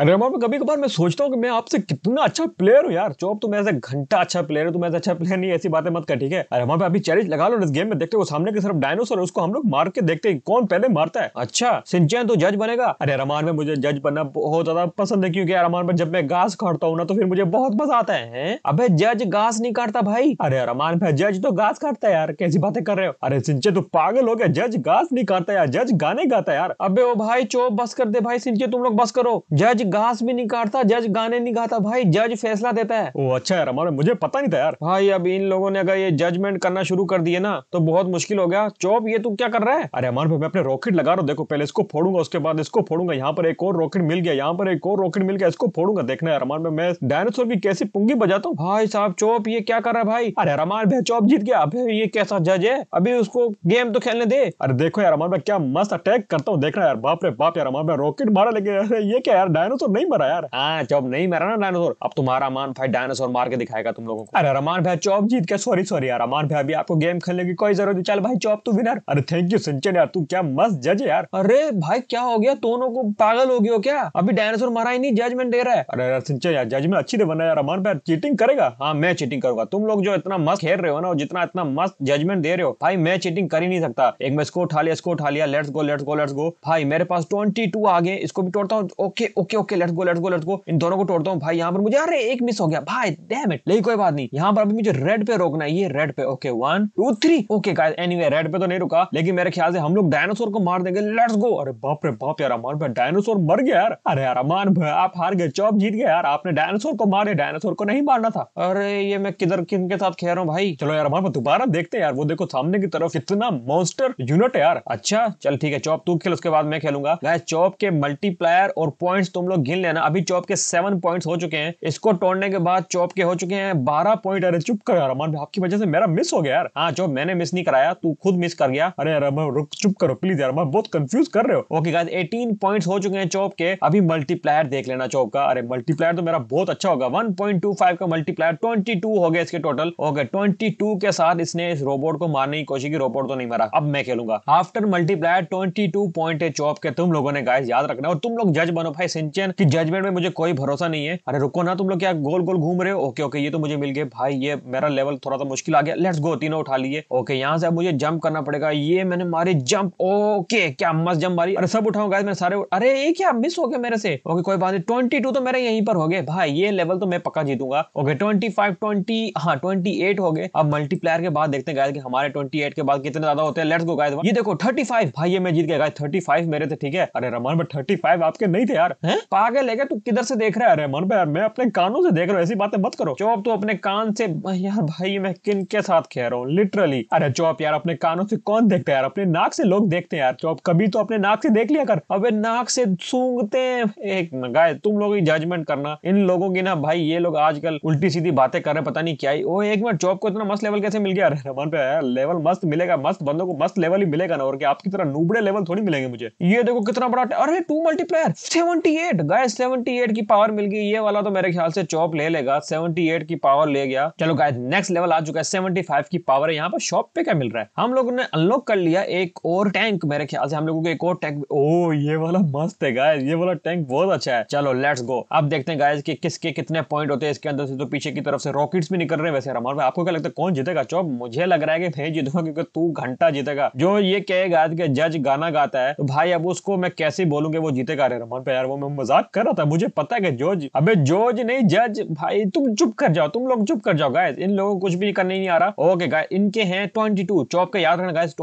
अनिर्माण में कभी कभार मैं सोचता हूँ कि मैं आपसे कितना अच्छा प्लेयर हूँ यार चौब तुम ऐसे घंटा अच्छा प्लेयर है तुम ऐसे अच्छा प्लेयर नहीं ऐसी बातें मत कर ठीक है अरे पे अभी चैलेंज लगा लो इस गेम में देखते हो सामने की तरफ डायनोसर उसको हम लोग मार के देखते हैं कौन पहले मारता है अच्छा सिंचैन तो जज बनेगा अरे रमान में मुझे जज बनना बहुत ज्यादा पसंद है क्योंकि रमान में जब मैं घास काटता हूँ ना तो फिर मुझे बहुत मजा आता है अब जज घास नहीं काटता भाई अरे रमान भाई जज तो घास काटता है यार कैसी बातें कर रहे हो अरे सिंचे तू तो पागल हो गया जज घास नहीं काटता यार जज गाने गाता है यार अबे ओ भाई चो बस कर दे भाई सिंचे तुम लोग बस करो जज घास भी नहीं काटता जज गाने नहीं गाता भाई जज फैसला देता है ओ अच्छा यार हमारे मुझे पता नहीं था यार भाई अब इन लोगों ने अगर ये जजमेंट करना शुरू कर दिए ना तो बहुत मुश्किल हो गया चौप ये तू क्या कर रहा है अरे अमर भाई मैं अपने रॉकेट लगा रहा हूँ देखो पहले इसको फोड़ूंगा उसके बाद इसको फोड़ूंगा यहाँ पर एक और रॉकेट मिल गया यहाँ पर एक और रॉकेट मिल गया इसको फोड़ूंगा देखना यार अमर मैं डायनासोर की कैसी पुंगी बजाता हूँ भाई साहब चौप ये क्या कर रहा है भाई अरे रमान भाई चौप जीत गया अभी ये कैसा जज है अभी उसको गेम तो खेलने दे अरे देखो यार रमान क्या मस्त अटैक करता हूँ देखना यार बाप रे बाप यार रमान भाई रॉकेट मारा लेकिन ये क्या यार डायनो डायनासोर तो नहीं मरा यार हाँ चौब नहीं मरा ना डायनासोर अब तुम्हारा मान भाई डायनासोर मार के दिखाएगा तुम लोगों को अरे रमान भाई चौब जीत के सॉरी सॉरी यार रमान भाई अभी आपको गेम खेलने की कोई जरूरत नहीं चल भाई चौब तू विनर अरे थैंक यू सिंचन यार तू क्या मस्त जज यार अरे भाई क्या हो गया दोनों को पागल हो गया क्या अभी डायनासोर मरा ही नहीं जजमेंट दे रहा है अरे यार सिंचन यार जजमेंट अच्छी दे बना यार रमान भाई चीटिंग करेगा हाँ मैं चीटिंग करूंगा तुम लोग जो इतना मस्त खेल रहे हो ना जितना इतना मस्त जजमेंट दे रहे हो भाई मैं चीटिंग कर ही नहीं सकता एक मैं स्कोर उठा लिया स्कोर उठा लिया let's go let's go let's go भाई मेरे पास ट्वेंटी टू आगे इसको भी तोड़ता हूँ okay okay okay let's go let's go let's go इन दोनों को तोड़ता हूँ भाई यहाँ पर मुझे अरे एक मिस हो गया भाई डैम इट नहीं कोई बात नहीं यहाँ पर अभी मुझे रेड पे रोकना है ये रेड पे okay one two three okay guys anyway red पे तो नहीं रुका लेकिन मेरे ख्याल से हम लोग डायनासोर को मार देंगे लेट्स गो अरे बाप रे बाप यार अमान भाई डायनासोर मर गया यार अरे यार अमान भाई आप हार गए चौप जीत गए यार आपने डायनासोर को मारे डायनासोर को नहीं मारना था अरे ये मैं किधर किन के साथ खेल रहा हूँ भाई चलो यार अमान दोबारा देखते हैं यार वो देखो सामने की तरफ इतना मॉन्स्टर यूनिट है यार अच्छा चल ठीक है चौप तू खेल उसके बाद मैं खेलूंगा चौप के मल्टीप्लायर और पॉइंट्स तुम लोग गिन लेना अभी चौप के सेवन पॉइंट्स हो चुके हैं इसको तोड़ने के बाद चौप के हो चुके हैं बारह पॉइंट अरे चुप कर यार रमन आपकी वजह से मेरा मिस हो गया यार हाँ चौप मैंने मिस नहीं कराया तू खुद मिस कर गया अरे यार अमन रुक चुप करो प्लीज यार बहुत कंफ्यूज कर रहे हो ओके गाइस 18 पॉइंट्स हो चुके हैं चौप के अभी मल्टीप्लायर देख लेना चौप का अरे मल्टीप्लायर तो मेरा बहुत अच्छा होगा 1.25 का मल्टीप्लायर 22 हो गया इसके टोटल ओके 22 के साथ इसने इस रोबोट को मारने की कोशिश की रोबोट तो नहीं मारा अब मैं खेलूंगा आफ्टर मल्टीप्लायर 22 पॉइंट है चौप के तुम लोगों ने गाइस याद रखना और तुम लोग जज बनो भाई सिंचे क्रिश्चियन की जजमेंट में मुझे कोई भरोसा नहीं है अरे रुको ना तुम लोग क्या गोल गोल घूम रहे हो ओके ओके ये तो मुझे मिल गए भाई ये मेरा लेवल थोड़ा सा मुश्किल आ गया लेट्स गो तीनों उठा लिए ओके यहाँ से अब मुझे जंप करना पड़ेगा ये मैंने मारी जंप ओके क्या मस्त जंप मारी अरे सब उठाऊंगा मैंने सारे अरे ये क्या मिस हो गया मेरे से ओके कोई बात नहीं ट्वेंटी तो मेरे यहीं पर हो गए भाई ये लेवल तो मैं पक्का जीतूंगा ओके ट्वेंटी फाइव ट्वेंटी हाँ ट्वेंटी हो गए अब मल्टीप्लायर के बाद देखते हैं कि हमारे ट्वेंटी के बाद कितने ज्यादा होते हैं लेट्स गो गाय ये देखो 35 भाई ये मैं जीत गया थर्टी फाइव मेरे थे ठीक है अरे रमान बट थर्टी आपके नहीं थे यार हैं पागल है क्या तू किधर से देख रहा है रहमान भाई मैं अपने कानों से देख रहा हूँ ऐसी बातें मत करो चौप तू अपने कान से यार भाई मैं किन के साथ कह रहा हूँ लिटरली अरे चौप यार अपने कानों से कौन देखता है यार अपने नाक से लोग देखते हैं यार चौप कभी तो अपने नाक से देख लिया कर अब नाक से सूंघते हैं एक गाय तुम लोग की जजमेंट करना इन लोगों की ना भाई ये लोग आजकल उल्टी सीधी बातें कर रहे पता नहीं क्या ही ओ एक मिनट चौप को इतना मस्त लेवल कैसे मिल गया अरे रहमान भाई यार लेवल मस्त मिलेगा मस्त बंदों को मस्त लेवल ही मिलेगा ना और आपकी तरह नूबड़े लेवल थोड़ी मिलेंगे मुझे ये देखो कितना बड़ा अरे two multiplier seventy eight eight guy seventy eight की पावर मिल गई ये वाला तो मेरे ख्याल से चॉप ले लेगा सेवेंटी एट की पावर ले गया चलो गाय नेक्स्ट लेवल आ चुका है सेवेंटी फाइव की पावर है यहाँ पर शॉप पे क्या मिल रहा है हम लोगों ने अनलॉक कर लिया एक और टैंक मेरे ख्याल से हम लोगों को एक और टैंक ओ ये वाला मस्त है गाय ये वाला टैंक बहुत अच्छा है चलो लेट्स गो अब देखते हैं गाय कि किसके कितने पॉइंट होते हैं इसके अंदर से तो पीछे की तरफ से रॉकेट भी निकल रहे हैं वैसे हमारे आपको क्या लगता है कौन जीतेगा चौप मुझे लग रहा है कि मैं जीतूंगा क्योंकि तू घंटा जीतेगा जो ये कहेगा कि जज गाना गाता है तो भाई अब उसको मैं कैसे बोलूंगे कि वो जीतेगा अरे रमन पे यार वो मैं मजाक कर रहा था मुझे पता है कि जॉर्ज अबे जॉर्ज नहीं जज भाई तुम चुप कर जाओ तुम लोग चुप कर जाओ गाइस इन लोगों को कुछ भी करने नहीं आ रहा ओके गाइस इनके हैं ट्वेंटी टू चौप का याद रखना गाइस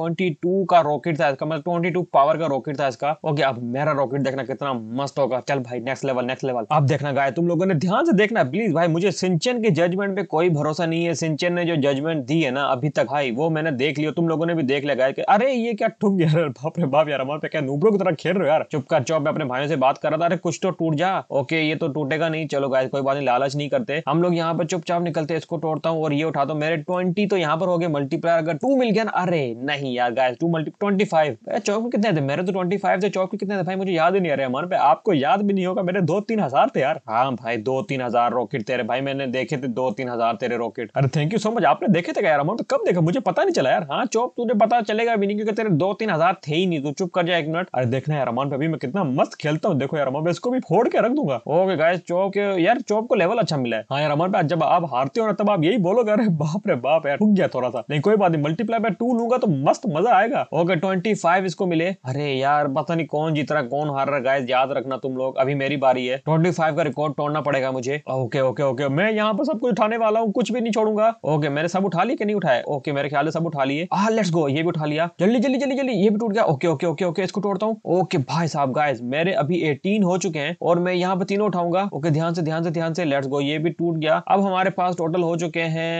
टू का रॉकेट था इसका मतलब ट्वेंटी टू पावर का रॉकेट था इसका ओके अब मेरा रॉकेट देखना कितना मस्त होगा चल भाई नेक्स्ट लेवल नेक्स्ट लेवल अब देखना गाइस तुम लोगों ने ध्यान से देखना प्लीज भाई मुझे सिंचन के जजमेंट पे कोई भरोसा नहीं है सिंचन ने जो जजमेंट दी है ना अभी तक भाई वो मैंने देख लिया तुम लोगों ने भी देख लिया गाइस अरे ये क्या ठुक यार बाप रे बाप यार हमारे पे क्या नूबरों की तरह खेल रहे हो यार चुप कर चौप मैं अपने भाइयों से बात कर रहा था अरे कुछ कुछ तो टूट जा ओके ये तो टूटेगा नहीं चलो गाय कोई बात नहीं लालच नहीं करते हम लोग यहाँ पर चुपचाप निकलते इसको तोड़ता हूँ और ये उठा दो मेरे ट्वेंटी तो यहाँ पर हो गए मल्टीप्लायर अगर टू मिल गया अरे नहीं यार guy two multi twenty five चौक में कितने थे मेरे तो ट्वेंटी फाइव थे चौक में कितने थे भाई मुझे याद ही नहीं आ रहा है मन पे आपको याद भी नहीं होगा मेरे दो तीन हजार थे यार हाँ भाई दो तीन हजार रॉकेट तेरे भाई मैंने देखे थे दो तीन हजार तेरे रॉकेट अरे थैंक यू सो मच आपने देखे थे यार अमन तो कब देखा मुझे पता नहीं चला यार हाँ चौक तुझे पता चलेगा भी नहीं क्योंकि तेरे दो तीन हजार थे ही नहीं तू चुप कर जाए एक मिनट अरे देखना यार अमन पे अभी मैं कितना मस्त खेलता हूँ देखो यार अमन इसको इसको भी फोड़ के रख दूंगा ओके गाइस चौक यार चौक को लेवल अच्छा मिला है हाँ यार हमारे पास जब आप हारते हो ना तब आप यही बोलोगे अरे बाप रे बाप यार रुक गया थोड़ा सा नहीं कोई बात नहीं मल्टीप्लाई बाय टू लूंगा तो मस्त मजा आएगा ओके ट्वेंटी फाइव इसको मिले अरे यार पता नहीं कौन जीत रहा कौन हार रहा गाइस याद रखना तुम लोग अभी मेरी बारी है ट्वेंटी फाइव का रिकॉर्ड तोड़ना पड़ेगा मुझे ओके ओके ओके मैं यहाँ पर सब कुछ उठाने वाला हूँ कुछ भी नहीं छोड़ूंगा ओके मैंने सब उठा लिया कि नहीं उठाया ओके मेरे ख्याल सब उठा लिए लेट्स ah, गो ये भी उठा लिया जल्दी जल्दी जल्दी जल्दी ये भी टूट गया ओके ओके ओके ओके इसको तोड़ता हूँ ओके भाई साहब गाइस मेरे अभी एटीन हो चुके चुके हैं और मैं यहाँ पे तीनों उठाऊंगा ओके ध्यान से ध्यान से ध्यान से लेट्स गो ये भी टूट गया अब हमारे पास टोटल हो चुके हैं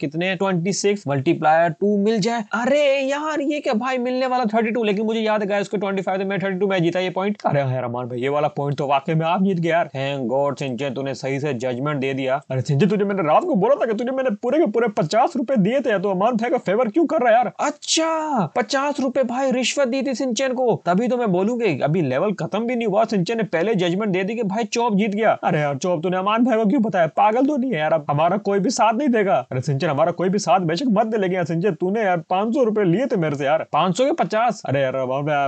कितने ट्वेंटी सिक्स मल्टीप्लायर टू मिल जाए अरे यार ये क्या भाई मिलने वाला थर्टी टू लेकिन मुझे याद है इसको ट्वेंटी फाइव मैं थर्टी टू मैं जीता ये पॉइंट अरे है हाँ रमान भाई ये वाला पॉइंट तो वाकई में आप जीत गया यार थैंक सिंचे तूने सही से जजमेंट दे दिया अरे सिंचे तुझे मैंने रात को बोला था कि तुझे मैंने पूरे के पूरे पचास रुपए दिए थे तो अमान भाई का फेवर क्यों कर रहा है यार अच्छा पचास रुपए भाई रिश्वत दी थी सिंचन को तभी तो मैं बोलूंगी अभी लेवल खत्म भी नहीं हुआ सिंचन ने पहले जजमेंट दे दी कि भाई चौप जीत गया अरे यार चौप तूने अमान भाई को क्यों बताया पागल तो नहीं है यार हमारा कोई भी साथ नहीं देगा अरे सिंचर हमारा कोई भी साथ बेशक मत दे लेंगे यार सिंचर तूने यार पांच सौ रुपए लिए थे मेरे से यार पांच सौ के पचास अरे यार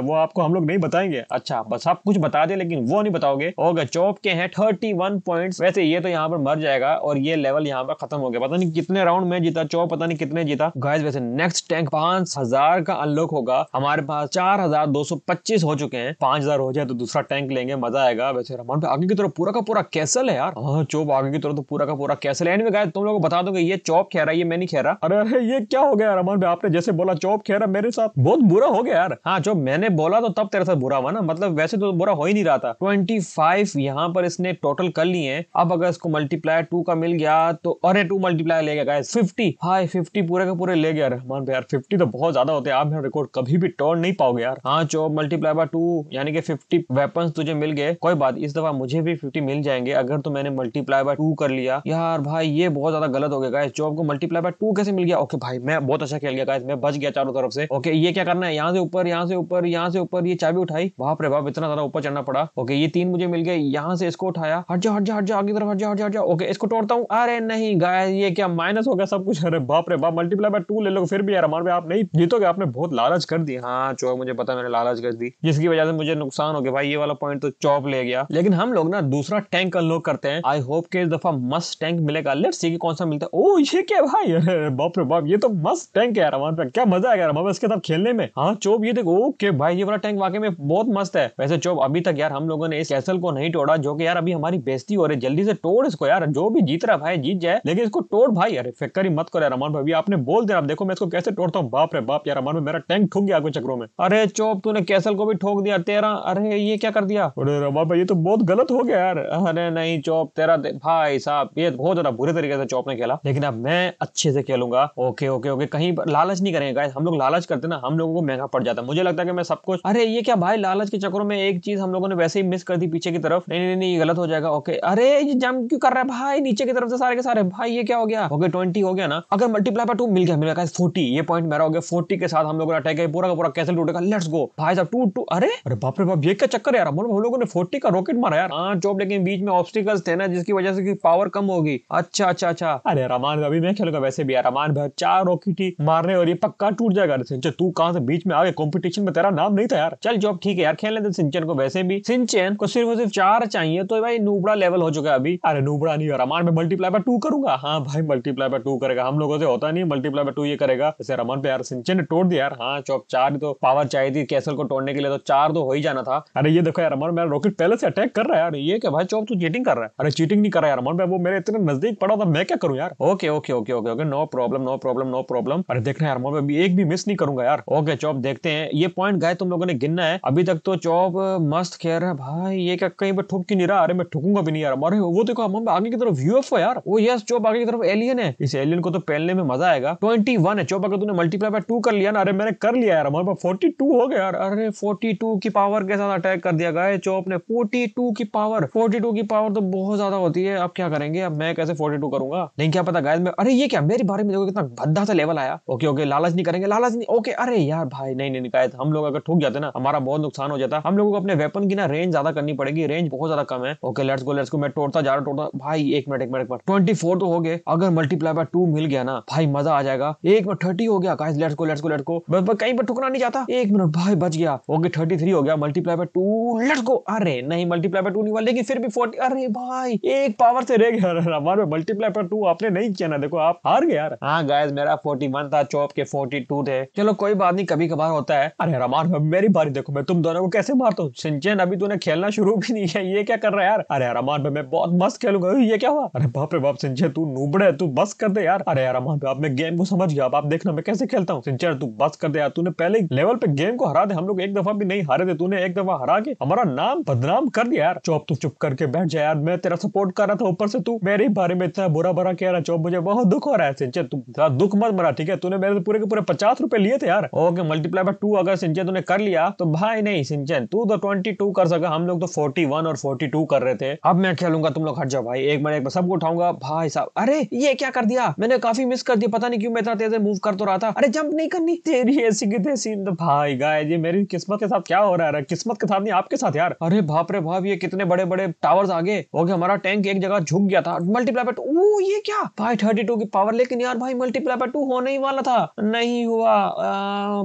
वो आपको हम लोग नहीं बताएंगे अच्छा बस आप कुछ बता दे लेकिन वो नहीं बताओगे ओके चौप के हैं थर्टी वन पॉइंट वैसे ये तो यहाँ पर मर जाएगा और ये लेवल यहाँ पर खत्म हो गया पता नहीं कितने राउंड में जीता चौप पता नहीं कितने जीता गाइस वैसे नेक्स्ट टैंक पांच हजार का अनलॉक होगा हमारे पास चार हजार दो सौ पच्चीस हो चुके हैं पांच हजार हो जाए तो दूसरा टैंक लेंगे मजा मजा आएगा वैसे रहमान पे आगे की तरफ पूरा का पूरा कैसल है यार हाँ चौप आगे की तरफ तो पूरा का पूरा कैसल है anyway, तुम लोग बता दोगे ये चौप रहा है ये मैं नहीं खेरा अरे अरे ये क्या हो गया रहमान पे आपने जैसे बोला चौप रहा मेरे साथ बहुत बुरा हो गया यार हाँ चौप मैंने बोला तो तब तेरे साथ बुरा हुआ ना मतलब वैसे तो बुरा हो ही नहीं रहा था ट्वेंटी फाइव यहाँ पर इसने टोटल कर लिए हैं अब अगर इसको मल्टीप्लायर टू का मिल गया तो अरे टू मल्टीप्लायर ले गया फिफ्टी हाई फिफ्टी पूरे का पूरे ले गया रहमान पे यार फिफ्टी तो बहुत ज्यादा होते हैं आप मेरा रिकॉर्ड कभी भी तोड़ नहीं पाओगे यार हाँ चौप मल्टीप्लाई बाय टू यानी कि फिफ्टी वेपन तुझे मिल गए है कोई बात इस दफा मुझे भी फिफ्टी मिल जाएंगे अगर तो मैंने मल्टीप्लाई बाय टू कर लिया यार भाई ये बहुत ज्यादा गलत हो गया गाइस जॉब को मल्टीप्लाई बाय टू कैसे मिल गया ओके भाई मैं बहुत अच्छा खेल गया गाइस मैं बच गया चारों तरफ से ओके ये क्या करना है यहाँ से ऊपर यहाँ से ऊपर यहाँ से ऊपर ये चाबी उठाई वहां पर भाव इतना ज्यादा ऊपर चढ़ना पड़ा ओके ये तीन मुझे मिल गए यहाँ से इसको उठाया हट जा हट जा हट जा आगे तरफ हट जा हट जा हट जा ओके इसको तोड़ता हूँ अरे नहीं गाय ये क्या माइनस हो गया सब कुछ अरे बाप रे बाप मल्टीप्लाई बाय टू ले लो फिर भी यार हमारे आप नहीं जीतोगे आपने बहुत लालच कर दी हाँ चौक मुझे पता मैंने लालच कर दी जिसकी वजह से मुझे नुकसान हो गया भाई ये वाला पॉइंट तो चौक टॉप ले गया लेकिन हम लोग ना दूसरा टैंक अनलॉक करते हैं आई होप के इस दफा मस्त टैंक मिलेगा लेट्स सी कि कौन सा मिलता है ओ ये क्या भाई बाप रे बाप ये तो मस्त टैंक है रमान पे क्या मजा आएगा रमान इसके साथ खेलने में हाँ चोप ये देखो ओके भाई ये वाला टैंक वाकई में बहुत मस्त है वैसे चोप अभी तक यार हम लोगों ने इस कैसल को नहीं तोड़ा जो की यार अभी हमारी बेस्ती हो रही है जल्दी से तोड़ इसको यार जो भी जीत रहा भाई जीत जाए लेकिन इसको तोड़ भाई अरे फिक्र ही मत करो यार रमान भाई आपने बोल दिया आप देखो मैं इसको कैसे तोड़ता हूँ बाप रे बाप यार रमान मेरा टैंक ठुक गया आपके चक्रों में अरे चोप तूने कैसल को भी ठोक दिया तेरा अरे ये क्या कर दिया अरे वहाँ पे ये तो बहुत गलत हो गया यार अरे नहीं चौप तेरा भाई साहब ये बहुत ज्यादा बुरे तरीके से चौप ने खेला लेकिन अब मैं अच्छे से खेलूंगा ओके ओके ओके कहीं पर लालच नहीं करेंगे गाइस हम लोग लालच करते ना हम लोगों को महंगा पड़ जाता मुझे लगता है कि मैं सब कुछ अरे ये क्या भाई लालच के चक्करों में एक चीज हम लोगों ने वैसे ही मिस कर दी पीछे की तरफ नहीं नहीं नहीं ये गलत हो जाएगा ओके अरे ये जम क्यों कर रहा है भाई नीचे की तरफ से सारे के सारे भाई ये क्या हो गया ओके ट्वेंटी हो गया ना अगर मल्टीप्लाई पर टू मिल गया मिल फोर्टी ये पॉइंट मेरा हो गया फोर्टी के साथ हम लोगों ने अटैक पूरा का पूरा कैसे टूटेगा लेट्स गो भाई साहब टू टू अरे अरे बाप रे बाप ये क्या चक्कर यार हम लोगों ने फोर्टी का रॉकेट मारा यार हाँ चोप लेकिन बीच में ऑब्स्टिकल्स थे ना जिसकी वजह से पावर कम होगी अच्छा अच्छा अच्छा अरे रमान अभी मैं खेलूंगा वैसे भी यार रमान भाई चार रॉकेट ही मारने और ये पक्का टूट जाएगा सिंचन तू कहाँ से बीच में आ गए कॉम्पिटिशन में तेरा नाम नहीं था यार चल जॉब ठीक है यार खेलने दे सिंचन को वैसे भी सिंचन को सिर्फ सिर्फ चार चाहिए तो भाई नूबड़ा लेवल हो चुका है अभी अरे नूबड़ा नहीं यार रमान में मल्टीप्लाई बाय टू करूंगा हाँ भाई मल्टीप्लाई बाय टू करेगा हम लोगों से होता नहीं मल्टीप्लाई बाय टू ये करेगा जैसे रमान पे यार सिंचन ने तोड़ दिया यार हाँ चौक चार तो पावर चाहिए थी कैसल को तोड़ने के लिए तो चार तो हो ही जाना था अरे ये देखो यार रमान मेरा रॉकेट पहले से अटैक कर रहा है यार ये क्या भाई चौब तू चीटिंग कर रहा है अरे चीटिंग नहीं कर रहा यार अमन भाई वो मेरे इतने नजदीक पड़ा था मैं क्या करूँ यार okay okay okay okay okay no problem no problem no problem अरे देखना यार अमन भाई एक भी मिस नहीं करूंगा यार ओके चौब देखते हैं ये पॉइंट गए तुम लोगों ने गिनना है अभी तक तो चौब मस्त खेल रहा है भाई ये क्या कहीं पर ठुक क्यों नहीं रहा अरे मैं ठुकूंगा भी नहीं यार अरे वो देखो हम आगे की तरफ व्यू यूएफओ यार वो यस चौब आगे की तरफ एलियन है इस एलियन को तो पहनने में मजा आएगा ट्वेंटी वन है चौब अगर तुमने मल्टीप्लाई बाय टू कर लिया ना अरे मैंने कर लिया यार हमारे पास फोर्टी टू हो गया यार अरे फोर्टी टू की पावर के साथ अटैक कर दिया गया चौब ने फोर्टी टू की पावर फोर्टी टू की पावर तो बहुत ज्यादा होती है अब क्या करेंगे अब मैं कैसे फोर्टी टू करूंगा नहीं क्या पता गायद में अरे ये क्या मेरे बारे में देखो कितना भद्दा सा लेवल आया ओके ओके लालच नहीं करेंगे लालच नहीं ओके अरे यार भाई नहीं नहीं गायद हम लोग अगर ठूक जाते ना हमारा बहुत नुकसान हो जाता हम लोगों को अपने वेपन की ना रेंज ज्यादा करनी पड़ेगी रेंज बहुत ज्यादा कम है okay let's go let's go मैं तोड़ता जा रहा तोड़ता भाई एक मिनट एक मिनट पर ट्वेंटी फोर तो हो गए अगर मल्टीप्लाई बाय टू मिल गया ना भाई मजा आ जाएगा एक मिनट थर्टी हो गया guys let's go let's go let's go कहीं पर ठुकना नहीं जाता एक मिनट भाई बच गया ओके थर्टी थ्री हो गया multiply by two let's go अरे नहीं मल्टीप्लाई बाय टू नहीं हुआ लेकिन फिर भी फोर्टी अरे भाई एक पावर से रह गया हमारे मल्टीप्लाई बाय टू आपने नहीं किया ना देखो आप हार गए यार हाँ गायज मेरा फोर्टी वन था चौप के फोर्टी टू थे चलो कोई बात नहीं कभी कभार होता है अरे रमान मेरी बारी देखो मैं तुम दोनों को कैसे मारता हूँ सिंचन अभी तूने खेलना शुरू भी नहीं है ये क्या कर रहा है यार अरे रमान भाई मैं बहुत मस्त खेलूंगा ये क्या हुआ अरे बाप रे बाप सिंचन तू नूबड़े तू बस कर दे यार अरे यार रमान भाई मैं गेम को समझ गया अब आप देखना मैं कैसे खेलता हूँ सिंचन तू बस कर दे यार तूने पहले लेवल पे गेम को हरा दे हम लोग एक दफा भी नहीं हारे थे तूने एक दफा हरा के हमारा नाम बदनाम कर दिया यार चौप तू चुप करके बैठ जा यार मैं तेरा सपोर्ट कर रहा था ऊपर से तू मेरे बारे में इतना बुरा बुरा कह रहा चौप मुझे बहुत दुख हो रहा है सिंचे तू दुख मत मना ठीक है तूने मेरे पूरे के पूरे पचास रुपए लिए थे यार ओके मल्टीप्लाई बाय टू अगर सिंचे तूने कर लिया तो भाई नहीं सिंचन तू तो ट्वेंटी टू कर सका हम लोग तो फोर्टी वन और फोर्टी टू कर रहे थे अब मैं खेलूंगा तुम लोग हट जाओ भाई एक बार एक बार सबको उठाऊंगा भाई साहब अरे ये क्या कर दिया मैंने काफी मिस कर दिया पता नहीं क्यों मैं इतना तेज मूव कर तो रहा था अरे जंप नहीं करनी तेरी ऐसी भाई गाय ये मेरी किस्मत के साथ क्या हो रहा है किस्मत के साथ नहीं आपके साथ यार अरे भाप रे भाप ये कितने बड़े बड़े टावर्स आ गए गया हमारा टैंक एक जगह झुक गया था मल्टीप्लाई बाय टू ये क्या भाई थर्टी टू की पावर लेकिन यार भाई मल्टीप्लाई बाय टू होने ही वाला था नहीं हुआ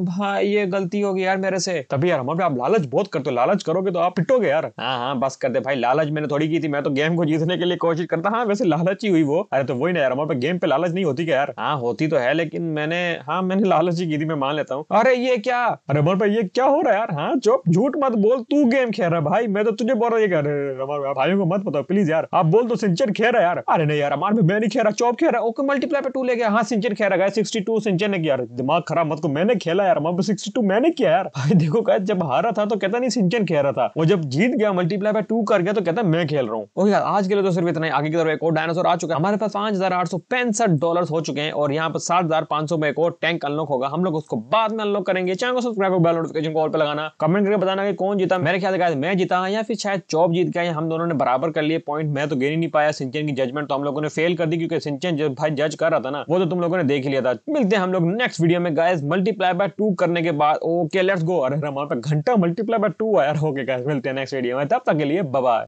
भाई ये गलती होगी यार मेरे से तभी यार हमारे आप लालच बहुत करते हो लालच करोगे तो आप पिटोगे यार हाँ हाँ बस कर दे भाई लालच मैंने थोड़ी की थी मैं तो गेम को जीतने के लिए कोशिश करता हाँ वैसे लालच ही हुई वो अरे तो वही ना यार हमारे गेम पे लालच नहीं होती क्या यार हाँ होती तो है लेकिन मैंने हाँ मैंने लालच ही की थी मैं मान लेता हूँ अरे ये क्या अरे हमारे ये क्या हो रहा है यार हाँ चुप झूठ मत बोल तू गेम खेल रहा है भाई भाई मैं तो तुझे बोल रहा यार हमारे भाइयों को मत बताओ प्लीज यार आप बोल दो तो सिंचर खेल रहा है यार अरे नहीं यार हमारे में मैं नहीं खेल रहा चौप खेल रहा ओके मल्टीप्लाई पे टू ले गया हाँ सिंचर खेल रहा है सिक्सटी टू सिंचर ने किया दिमाग खराब मत को मैंने खेला यार मैं सिक्सटी टू मैंने किया यार भाई देखो कह जब हारा था तो कहता नहीं सिंचन खेल रहा था वो जब जीत गया मल्टीप्लाई पे टू कर गया तो कहता मैं खेल रहा हूँ ओके यार आज के लिए तो सिर्फ इतना ही आगे की तरफ एक और डायनासोर आ चुका है हमारे पास पांच हजार आठ सौ पैंसठ डॉलर हो चुके हैं और यहाँ पर सात हजार पांच सौ में एक और टैंक अनलॉक होगा हम लोग उसको बाद में अनलॉक करेंगे चैनल को सब्सक्राइब बेल नोटिफिकेशन को ऑल पे लगाना कमेंट करके बताना कि कौन जीता मेरे ख्याल मैं जीता जीता या फिर शायद चौप जीत गया हम दोनों ने बराबर कर लिए पॉइंट मैं तो गिर ही नहीं पाया सिंचन की जजमेंट तो हम लोगों ने फेल कर दी क्योंकि सिंचन जब भाई जज कर रहा था ना वो तो तुम लोगों ने देख लिया था मिलते हैं हम लोग नेक्स्ट वीडियो में गायस मल्टीप्लाई बाय टू करने के बाद ओके लेट्स गो अरे हमारे घंटा मल्टीप्लाई बाय टू आया ओके गायस मिलते हैं नेक्स्ट वीडियो में तब तक के लिए बबा